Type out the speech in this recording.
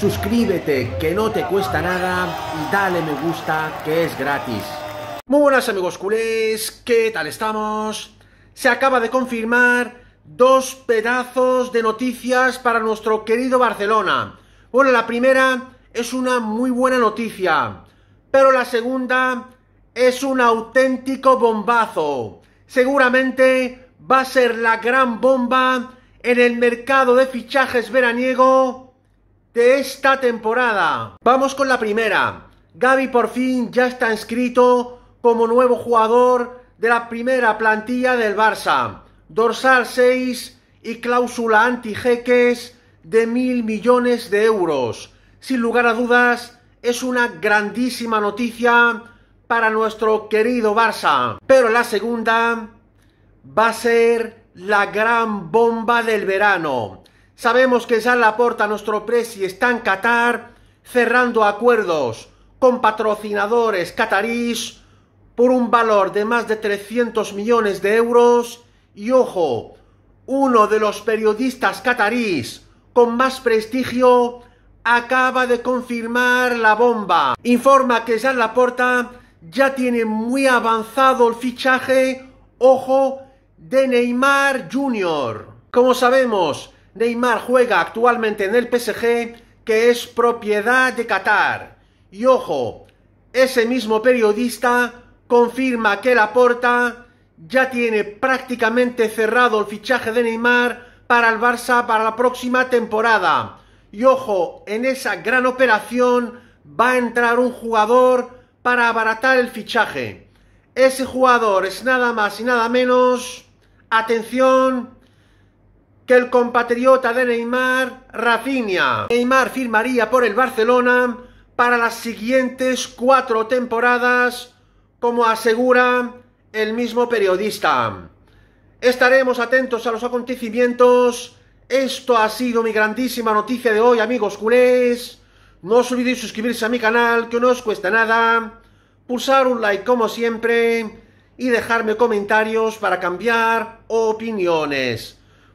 suscríbete que no te cuesta nada dale me gusta que es gratis. Muy buenas amigos culés, ¿qué tal estamos? Se acaba de confirmar dos pedazos de noticias para nuestro querido Barcelona. Bueno, la primera es una muy buena noticia, pero la segunda es un auténtico bombazo. Seguramente va a ser la gran bomba en el mercado de fichajes veraniego de esta temporada. Vamos con la primera. Gaby por fin ya está inscrito como nuevo jugador de la primera plantilla del Barça. Dorsal 6 y cláusula anti-jeques de mil millones de euros. Sin lugar a dudas, es una grandísima noticia para nuestro querido Barça. Pero la segunda va a ser la gran bomba del verano. Sabemos que ya Laporta, nuestro presi, está en Qatar cerrando acuerdos con patrocinadores catarís por un valor de más de 300 millones de euros y ojo, uno de los periodistas catarís con más prestigio acaba de confirmar la bomba. Informa que Jean porta ya tiene muy avanzado el fichaje, ojo, de Neymar Jr. Como sabemos, Neymar juega actualmente en el PSG, que es propiedad de Qatar. Y ojo, ese mismo periodista confirma que la Porta ya tiene prácticamente cerrado el fichaje de Neymar para el Barça para la próxima temporada. Y ojo, en esa gran operación va a entrar un jugador para abaratar el fichaje. Ese jugador es nada más y nada menos. Atención, que el compatriota de Neymar, Rafinha. Neymar firmaría por el Barcelona para las siguientes cuatro temporadas, como asegura el mismo periodista. Estaremos atentos a los acontecimientos. Esto ha sido mi grandísima noticia de hoy, amigos culés. No os olvidéis suscribirse a mi canal, que no os cuesta nada. Pulsar un like como siempre y dejarme comentarios para cambiar opiniones.